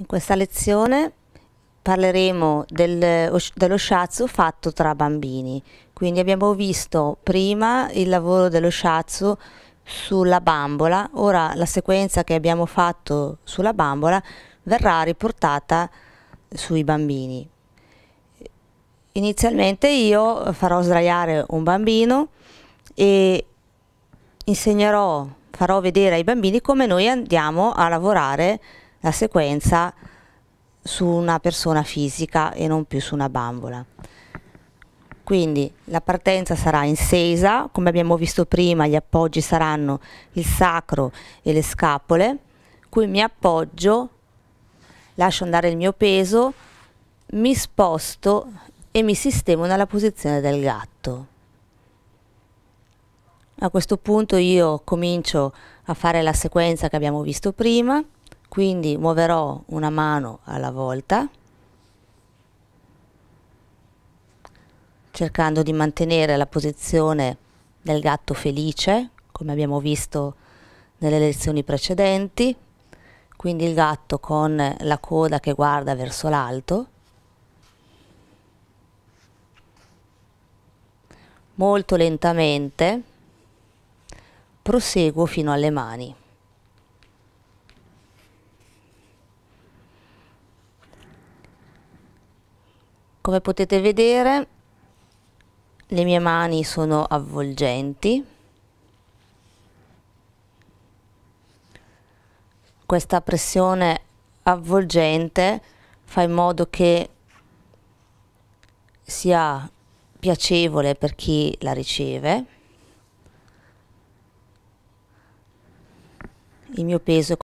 In questa lezione parleremo del, dello shiatsu fatto tra bambini. Quindi abbiamo visto prima il lavoro dello shiatsu sulla bambola, ora la sequenza che abbiamo fatto sulla bambola verrà riportata sui bambini. Inizialmente io farò sdraiare un bambino e insegnerò, farò vedere ai bambini come noi andiamo a lavorare la sequenza su una persona fisica e non più su una bambola. Quindi la partenza sarà in insesa, come abbiamo visto prima gli appoggi saranno il sacro e le scapole, qui mi appoggio, lascio andare il mio peso, mi sposto e mi sistemo nella posizione del gatto. A questo punto io comincio a fare la sequenza che abbiamo visto prima, quindi muoverò una mano alla volta cercando di mantenere la posizione del gatto felice come abbiamo visto nelle lezioni precedenti quindi il gatto con la coda che guarda verso l'alto molto lentamente proseguo fino alle mani Come potete vedere le mie mani sono avvolgenti. Questa pressione avvolgente fa in modo che sia piacevole per chi la riceve. Il mio peso è